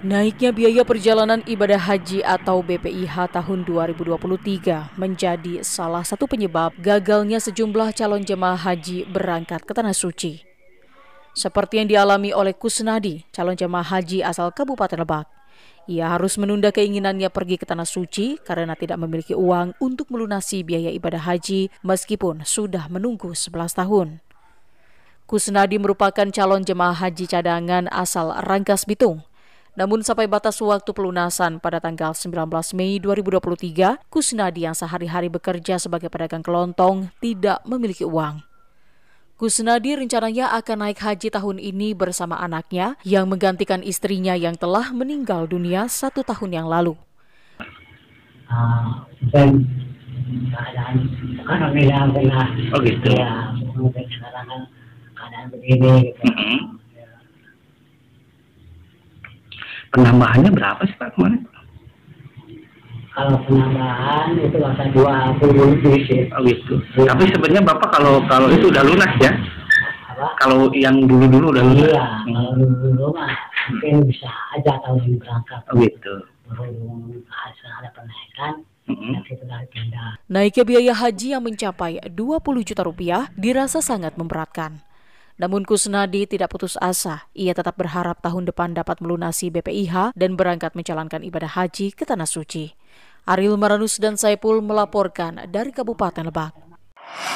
Naiknya biaya perjalanan ibadah haji atau BPIH tahun 2023 menjadi salah satu penyebab gagalnya sejumlah calon jemaah haji berangkat ke Tanah Suci. Seperti yang dialami oleh Kusnadi, calon jemaah haji asal Kabupaten Lebak. Ia harus menunda keinginannya pergi ke Tanah Suci karena tidak memiliki uang untuk melunasi biaya ibadah haji meskipun sudah menunggu 11 tahun. Kusnadi merupakan calon jemaah haji cadangan asal Rangkas Bitung namun sampai batas waktu pelunasan pada tanggal 19 Mei 2023, Kusnadi yang sehari-hari bekerja sebagai pedagang kelontong tidak memiliki uang. Kusnadi rencananya akan naik haji tahun ini bersama anaknya yang menggantikan istrinya yang telah meninggal dunia satu tahun yang lalu. Ah, hmm. penambahannya berapa sih Pak kemarin? Kalau penambahan itu bahasa dua puluh ribu, Oh gitu. Tapi sebenarnya Bapak kalau kalau itu udah lunas ya? Apa? Kalau yang dulu-dulu udah lunas? Iya, kalau dulu-dulu mah mungkin bisa aja kalau yang berangkat. Oh gitu. Berhubung ada penaikan, Naiknya biaya haji yang mencapai 20 juta rupiah dirasa sangat memberatkan. Namun Kusnadi tidak putus asa. Ia tetap berharap tahun depan dapat melunasi BPIH dan berangkat menjalankan ibadah haji ke Tanah Suci. Aril Maranus dan Saipul melaporkan dari Kabupaten Lebak.